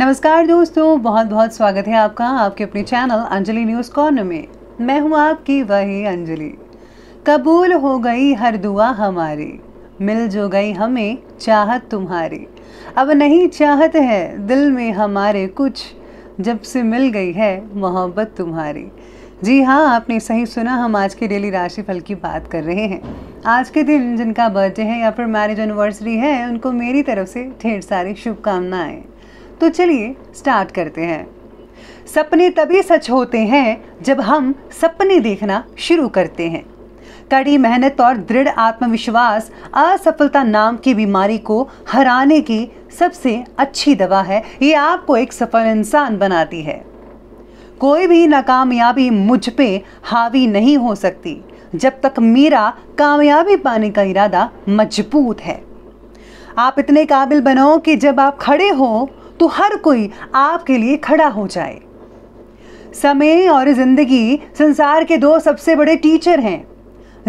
नमस्कार दोस्तों बहुत बहुत स्वागत है आपका आपके अपने चैनल अंजलि न्यूज़ कॉर्नर में मैं हूं आपकी वही अंजलि कबूल हो गई हर दुआ हमारी मिल जो गई हमें चाहत तुम्हारी अब नहीं चाहत है दिल में हमारे कुछ जब से मिल गई है मोहब्बत तुम्हारी जी हाँ आपने सही सुना हम आज के डेली राशिफल की बात कर रहे हैं आज के दिन जिनका बर्थडे है या फिर मैरिज एनिवर्सरी है उनको मेरी तरफ से ढेर सारी शुभकामनाएं तो चलिए स्टार्ट करते हैं सपने तभी सच होते हैं जब हम सपने देखना शुरू करते हैं कड़ी मेहनत और दृढ़ आत्मविश्वास असफलता नाम की बीमारी को हराने की सबसे अच्छी दवा है ये आपको एक सफल इंसान बनाती है कोई भी नाकामयाबी मुझ पे हावी नहीं हो सकती जब तक मेरा कामयाबी पाने का इरादा मजबूत है आप इतने काबिल बनो कि जब आप खड़े हो तो हर कोई आपके लिए खड़ा हो जाए समय और ज़िंदगी संसार के दो सबसे बड़े टीचर हैं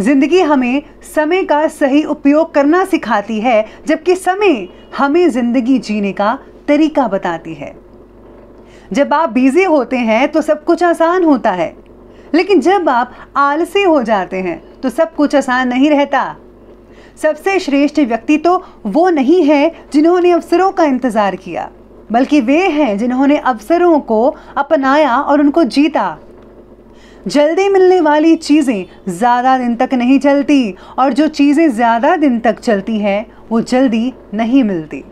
ज़िंदगी हमें समय का सही उपयोग करना सिखाती है जबकि समय हमें ज़िंदगी जीने का तरीका बताती है जब आप बिज़ी होते हैं तो सब कुछ आसान होता है लेकिन जब आप आलसी हो जाते हैं तो सब कुछ आसान नहीं रहता सबसे श्रेष्ठ व्यक्ति तो वो नहीं है जिन्होंने अवसरों का इंतज़ार किया बल्कि वे हैं जिन्होंने अवसरों को अपनाया और उनको जीता जल्दी मिलने वाली चीज़ें ज़्यादा दिन तक नहीं चलती और जो चीज़ें ज़्यादा दिन तक चलती हैं वो जल्दी नहीं मिलती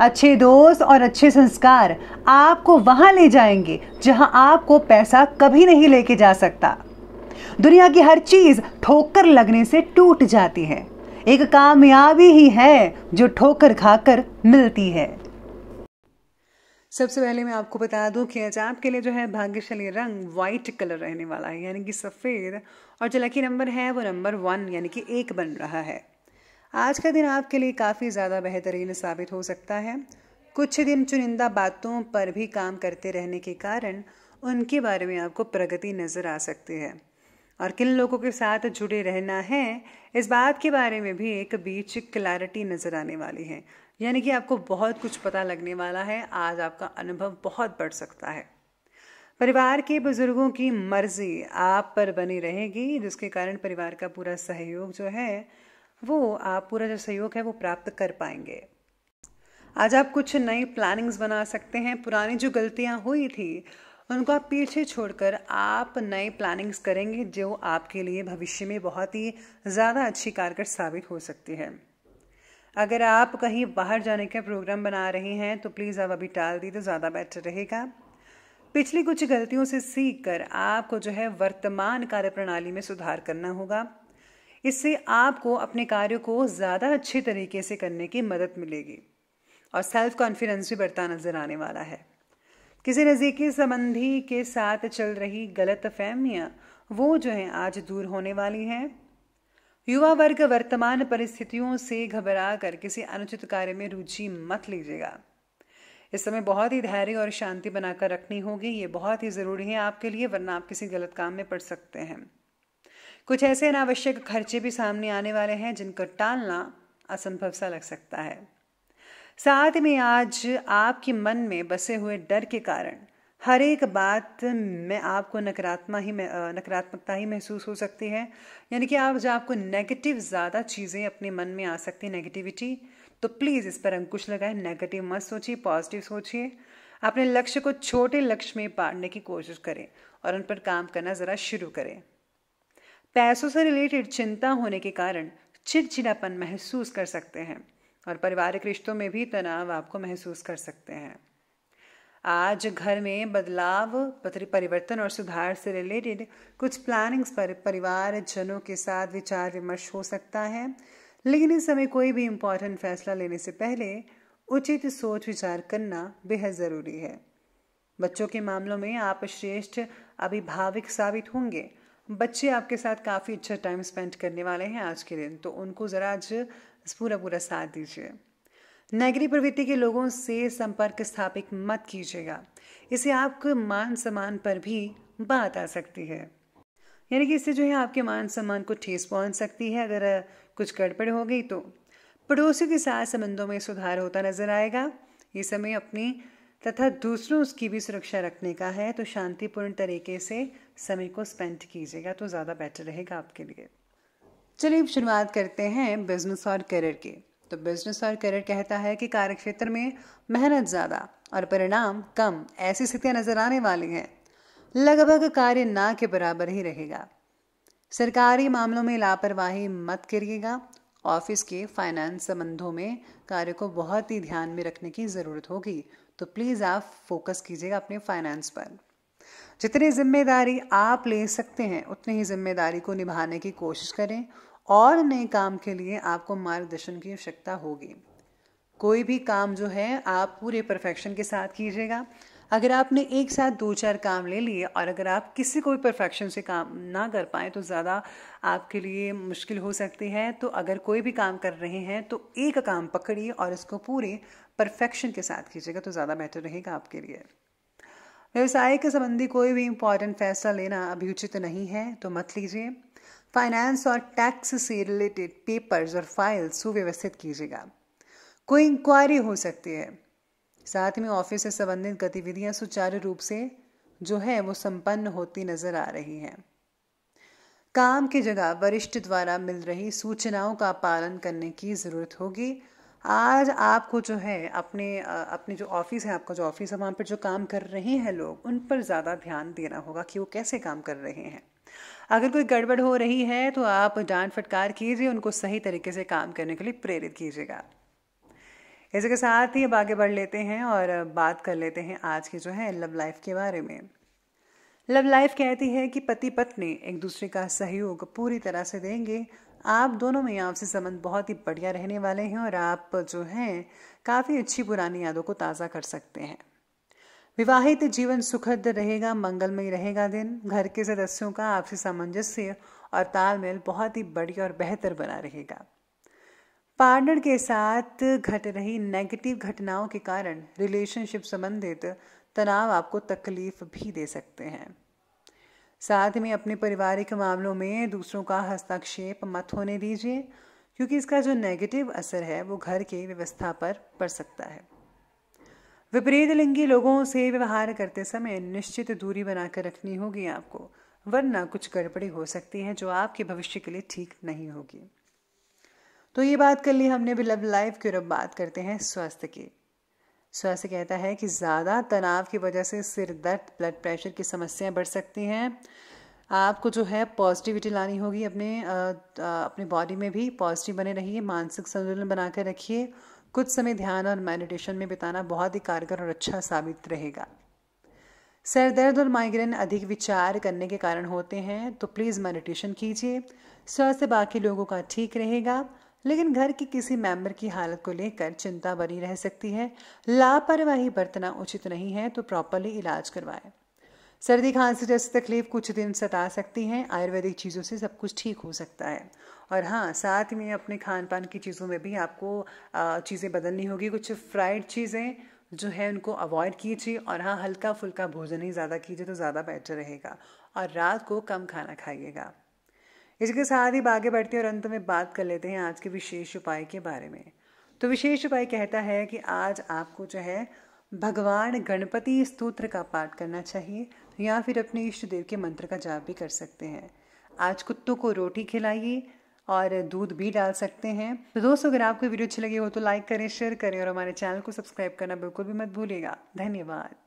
अच्छे दोस्त और अच्छे संस्कार आपको वहाँ ले जाएंगे जहाँ आपको पैसा कभी नहीं लेके जा सकता दुनिया की हर चीज़ ठोकर लगने से टूट जाती है एक कामयाबी ही है जो ठोकर खाकर मिलती है सबसे पहले मैं आपको बता दूं कि आज आपके लिए जो है भाग्यशाली रंग वाइट कलर रहने वाला है यानी कि सफ़ेद और जो लकी नंबर है वो नंबर वन यानी कि एक बन रहा है आज का दिन आपके लिए काफ़ी ज़्यादा बेहतरीन साबित हो सकता है कुछ दिन चुनिंदा बातों पर भी काम करते रहने के कारण उनके बारे में आपको प्रगति नज़र आ सकती है और किन लोगों के साथ जुड़े रहना है इस बात के बारे में भी एक बीच क्लैरिटी नज़र आने वाली है यानी कि आपको बहुत कुछ पता लगने वाला है आज आपका अनुभव बहुत बढ़ सकता है परिवार के बुजुर्गों की मर्जी आप पर बनी रहेगी जिसके कारण परिवार का पूरा सहयोग जो है वो आप पूरा जो सहयोग है वो प्राप्त कर पाएंगे आज आप कुछ नई प्लानिंग्स बना सकते हैं पुरानी जो गलतियां हुई थी उनको आप पीछे छोड़कर आप नए प्लानिंग्स करेंगे जो आपके लिए भविष्य में बहुत ही ज़्यादा अच्छी कारगर साबित हो सकती है अगर आप कहीं बाहर जाने का प्रोग्राम बना रहे हैं तो प्लीज़ आप अभी टाल दी तो ज़्यादा बेटर रहेगा पिछली कुछ गलतियों से सीख कर आपको जो है वर्तमान कार्य प्रणाली में सुधार करना होगा इससे आपको अपने कार्य को ज़्यादा अच्छे तरीके से करने की मदद मिलेगी और सेल्फ कॉन्फिडेंस भी बढ़ता नजर आने वाला है किसी नज़दीकी संबंधी के साथ चल रही गलत फहमियाँ वो जो है आज दूर होने वाली हैं युवा वर्ग वर्तमान परिस्थितियों से घबरा कर किसी अनुचित कार्य में रुचि मत लीजिएगा इस समय बहुत ही धैर्य और शांति बनाकर रखनी होगी ये बहुत ही ज़रूरी है आपके लिए वरना आप किसी गलत काम में पड़ सकते हैं कुछ ऐसे अनावश्यक खर्चे भी सामने आने वाले हैं जिनको टालना असंभव सा लग सकता है साथ में आज आपके मन में बसे हुए डर के कारण हर एक बात में आपको नकारात्मक ही नकारात्मकता ही महसूस हो सकती है यानी कि आप जब आपको नेगेटिव ज़्यादा चीज़ें अपने मन में आ सकती हैं नेगेटिविटी तो प्लीज़ इस पर अंकुश लगाएं नेगेटिव मत सोचिए पॉजिटिव सोचिए अपने लक्ष्य को छोटे लक्ष्य में पाड़ने की कोशिश करें और उन पर काम करना ज़रा शुरू करें पैसों से रिलेटेड चिंता होने के कारण चिड़चिड़ापन महसूस कर सकते हैं और पारिवारिक रिश्तों में भी तनाव आपको महसूस कर सकते हैं आज घर में बदलाव परिवर्तन और सुधार से रिलेटेड कुछ प्लानिंग्स पर परिवार जनों के साथ विचार विमर्श हो सकता है लेकिन इस समय कोई भी इम्पोर्टेंट फैसला लेने से पहले उचित सोच विचार करना बेहद ज़रूरी है बच्चों के मामलों में आप श्रेष्ठ अभिभावक साबित होंगे बच्चे आपके साथ काफ़ी अच्छा टाइम स्पेंड करने वाले हैं आज के दिन तो उनको ज़रा आज पूरा पूरा साथ दीजिए नगरी प्रवृत्ति के लोगों से संपर्क स्थापित मत कीजिएगा इससे आपके मान सम्मान पर भी बात आ सकती है यानी कि इससे जो है आपके मान सम्मान को ठेस पहुंच सकती है अगर कुछ गड़बड़ हो गई तो पड़ोसियों के साथ संबंधों में सुधार होता नजर आएगा ये समय अपनी तथा दूसरों उसकी भी सुरक्षा रखने का है तो शांतिपूर्ण तरीके से समय को स्पेंड कीजिएगा तो ज़्यादा बेटर रहेगा आपके लिए चलिए शुरुआत करते हैं बिजनेस और करियर के तो बिजनेस और करियर कहता है कि कार्यक्षेत्र में मेहनत ज़्यादा और परिणाम कम ऐसी स्थितियाँ नज़र आने वाली हैं लगभग कार्य ना के बराबर ही रहेगा सरकारी मामलों में लापरवाही मत करिएगा ऑफिस के फाइनेंस संबंधों में कार्य को बहुत ही ध्यान में रखने की ज़रूरत होगी तो प्लीज़ आप फोकस कीजिएगा अपने फाइनेंस पर जितनी जिम्मेदारी आप ले सकते हैं उतनी ही जिम्मेदारी को निभाने की कोशिश करें और नए काम के लिए आपको मार्गदर्शन की आवश्यकता होगी कोई भी काम जो है आप पूरे परफेक्शन के साथ कीजिएगा अगर आपने एक साथ दो चार काम ले लिए और अगर आप किसी को भी परफेक्शन से काम ना कर पाए तो ज़्यादा आपके लिए मुश्किल हो सकती है तो अगर कोई भी काम कर रहे हैं तो एक काम पकड़िए और इसको पूरे परफेक्शन के साथ कीजिएगा तो ज़्यादा बेहतर रहेगा आपके लिए व्यवसाय के संबंधी कोई भी इम्पॉर्टेंट फैसला लेना उचित नहीं है तो मत लीजिए फाइनेंस और टैक्स से रिलेटेड पेपर्स और फाइल्स सुव्यवस्थित कीजिएगा कोई इंक्वायरी हो सकती है साथ में ऑफिस से संबंधित गतिविधियां सुचारू रूप से जो है वो संपन्न होती नजर आ रही हैं काम की जगह वरिष्ठ द्वारा मिल रही सूचनाओं का पालन करने की ज़रूरत होगी आज आपको जो है अपने अपने जो ऑफिस है आपका जो ऑफिस है वहाँ पर जो काम कर रहे हैं लोग उन पर ज़्यादा ध्यान देना होगा कि वो कैसे काम कर रहे हैं अगर कोई गड़बड़ हो रही है तो आप डांट फटकार कीजिए उनको सही तरीके से काम करने के लिए प्रेरित कीजिएगा इसी के साथ ही अब आगे बढ़ लेते हैं और बात कर लेते हैं आज की जो है लव लाइफ के बारे में लव लाइफ कहती है कि पति पत्नी एक दूसरे का सहयोग पूरी तरह से देंगे आप दोनों में आपसे संबंध बहुत ही बढ़िया रहने वाले हैं और आप जो हैं काफ़ी अच्छी पुरानी यादों को ताज़ा कर सकते हैं विवाहित जीवन सुखद रहेगा मंगलमय रहेगा दिन घर के सदस्यों का आपसी सामंजस्य और तालमेल बहुत ही बढ़िया और बेहतर बना रहेगा पार्टनर के साथ घट रही नेगेटिव घटनाओं के कारण रिलेशनशिप संबंधित तनाव आपको तकलीफ भी दे सकते हैं साथ में अपने पारिवारिक मामलों में दूसरों का हस्तक्षेप मत होने दीजिए क्योंकि इसका जो नेगेटिव असर है वो घर की व्यवस्था पर पड़ सकता है विपरीत लिंगी लोगों से व्यवहार करते समय निश्चित दूरी बनाकर रखनी होगी आपको वरना कुछ गड़बड़ी हो सकती है जो आपके भविष्य के लिए ठीक नहीं होगी तो ये बात कर ली हमने भी लव लाइफ की और अब बात करते हैं स्वास्थ्य की स्वास्थ्य कहता है कि ज़्यादा तनाव की वजह से सिर दर्द ब्लड प्रेशर की समस्याएं बढ़ सकती हैं आपको जो है पॉजिटिविटी लानी होगी अपने आ, आ, अपने बॉडी में भी पॉजिटिव बने रहिए मानसिक संतुलन बनाकर रखिए कुछ समय ध्यान और मेडिटेशन में बिताना बहुत ही कारगर और अच्छा साबित रहेगा सर दर्द और माइग्रेन अधिक विचार करने के कारण होते हैं तो प्लीज़ मेडिटेशन कीजिए स्वास्थ्य बाकी लोगों का ठीक रहेगा लेकिन घर की किसी मेंबर की हालत को लेकर चिंता बनी रह सकती है लापरवाही बरतना उचित नहीं है तो प्रॉपरली इलाज करवाएं सर्दी खांसी जैसी तकलीफ कुछ दिन सता सकती हैं आयुर्वेदिक चीज़ों से सब कुछ ठीक हो सकता है और हाँ साथ में अपने खान पान की चीज़ों में भी आपको चीज़ें बदलनी होगी कुछ फ्राइड चीज़ें जो है उनको अवॉइड कीजिए और हाँ हल्का फुल्का भोजन ही ज़्यादा कीजिए तो ज़्यादा बेटर रहेगा और रात को कम खाना खाइएगा इसके साथ ही आगे बढ़ते हैं और अंत में बात कर लेते हैं आज के विशेष उपाय के बारे में तो विशेष उपाय कहता है कि आज आपको जो है भगवान गणपति स्तोत्र का पाठ करना चाहिए तो या फिर अपने इष्ट देव के मंत्र का जाप भी कर सकते हैं आज कुत्तों को रोटी खिलाइए और दूध भी डाल सकते हैं तो दोस्तों अगर आपको वीडियो अच्छी लगी हो तो लाइक करें शेयर करें और हमारे चैनल को सब्सक्राइब करना बिल्कुल भी मत भूलिएगा धन्यवाद